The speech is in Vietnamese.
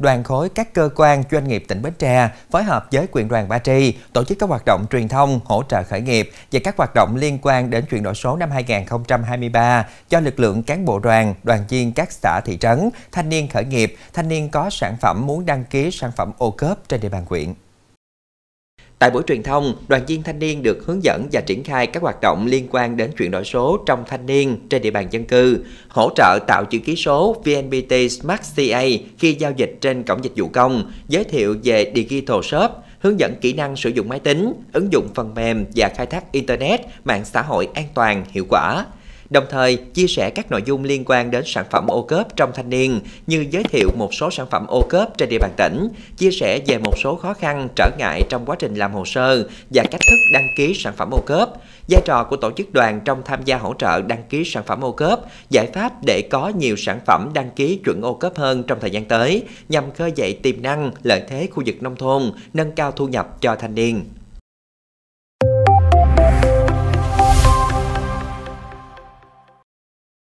đoàn khối các cơ quan doanh nghiệp tỉnh Bến Tre phối hợp với quyền đoàn Ba Tri tổ chức các hoạt động truyền thông, hỗ trợ khởi nghiệp và các hoạt động liên quan đến chuyển đổi số năm 2023 cho lực lượng cán bộ đoàn, đoàn viên các xã thị trấn, thanh niên khởi nghiệp, thanh niên có sản phẩm muốn đăng ký sản phẩm ô cớp trên địa bàn huyện. Tại buổi truyền thông, đoàn viên thanh niên được hướng dẫn và triển khai các hoạt động liên quan đến chuyển đổi số trong thanh niên trên địa bàn dân cư, hỗ trợ tạo chữ ký số VNPT Smart CA khi giao dịch trên cổng dịch vụ công, giới thiệu về Digital Shop, hướng dẫn kỹ năng sử dụng máy tính, ứng dụng phần mềm và khai thác Internet, mạng xã hội an toàn, hiệu quả – đồng thời chia sẻ các nội dung liên quan đến sản phẩm ô cớp trong thanh niên như giới thiệu một số sản phẩm ô cớp trên địa bàn tỉnh, chia sẻ về một số khó khăn, trở ngại trong quá trình làm hồ sơ và cách thức đăng ký sản phẩm ô cớp, vai trò của tổ chức đoàn trong tham gia hỗ trợ đăng ký sản phẩm ô cớp, giải pháp để có nhiều sản phẩm đăng ký chuẩn ô cớp hơn trong thời gian tới nhằm khơi dậy tiềm năng, lợi thế khu vực nông thôn, nâng cao thu nhập cho thanh niên.